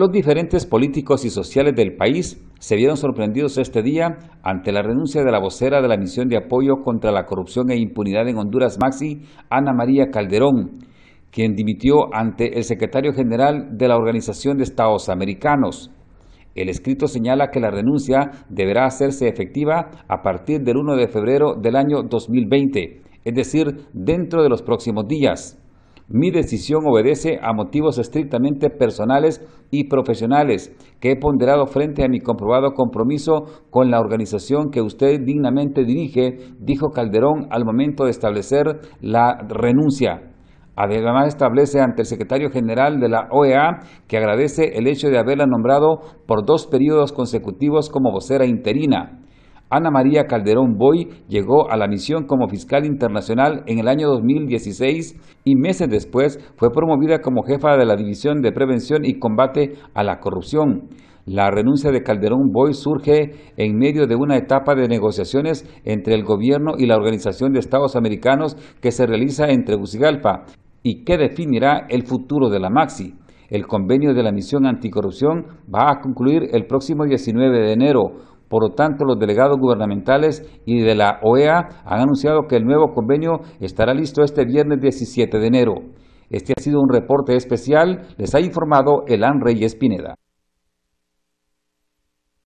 Los diferentes políticos y sociales del país se vieron sorprendidos este día ante la renuncia de la vocera de la misión de apoyo contra la corrupción e impunidad en Honduras Maxi, Ana María Calderón, quien dimitió ante el secretario general de la Organización de Estados Americanos. El escrito señala que la renuncia deberá hacerse efectiva a partir del 1 de febrero del año 2020, es decir, dentro de los próximos días. Mi decisión obedece a motivos estrictamente personales y profesionales que he ponderado frente a mi comprobado compromiso con la organización que usted dignamente dirige, dijo Calderón al momento de establecer la renuncia. Además establece ante el secretario general de la OEA que agradece el hecho de haberla nombrado por dos periodos consecutivos como vocera interina. Ana María Calderón Boy llegó a la misión como fiscal internacional en el año 2016 y meses después fue promovida como jefa de la División de Prevención y Combate a la Corrupción. La renuncia de Calderón Boy surge en medio de una etapa de negociaciones entre el gobierno y la Organización de Estados Americanos que se realiza en Tegucigalpa y que definirá el futuro de la Maxi. El convenio de la misión anticorrupción va a concluir el próximo 19 de enero. Por lo tanto, los delegados gubernamentales y de la OEA han anunciado que el nuevo convenio estará listo este viernes 17 de enero. Este ha sido un reporte especial, les ha informado Elan Reyes Pineda.